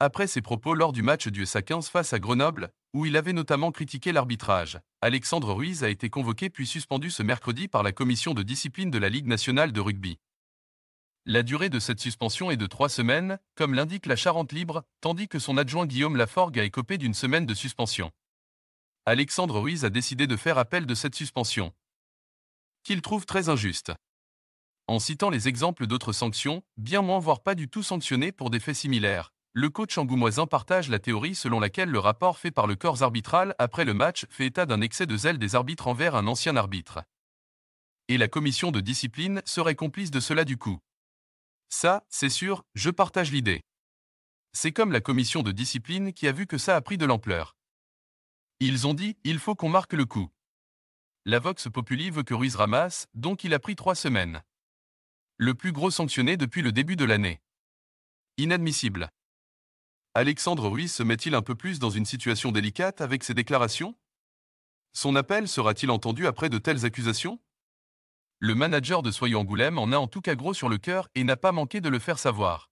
Après ses propos lors du match du SA 15 face à Grenoble, où il avait notamment critiqué l'arbitrage, Alexandre Ruiz a été convoqué puis suspendu ce mercredi par la commission de discipline de la Ligue nationale de rugby. La durée de cette suspension est de trois semaines, comme l'indique la Charente Libre, tandis que son adjoint Guillaume Laforgue a écopé d'une semaine de suspension. Alexandre Ruiz a décidé de faire appel de cette suspension, qu'il trouve très injuste. En citant les exemples d'autres sanctions, bien moins voire pas du tout sanctionnées pour des faits similaires, le coach angoumoisin partage la théorie selon laquelle le rapport fait par le corps arbitral après le match fait état d'un excès de zèle des arbitres envers un ancien arbitre. Et la commission de discipline serait complice de cela du coup. Ça, c'est sûr, je partage l'idée. C'est comme la commission de discipline qui a vu que ça a pris de l'ampleur. Ils ont dit, il faut qu'on marque le coup. La Vox Populi veut que Ruiz ramasse, donc il a pris trois semaines. Le plus gros sanctionné depuis le début de l'année. Inadmissible. Alexandre Ruiz se met-il un peu plus dans une situation délicate avec ses déclarations Son appel sera-t-il entendu après de telles accusations Le manager de Soyons Angoulême en a en tout cas gros sur le cœur et n'a pas manqué de le faire savoir.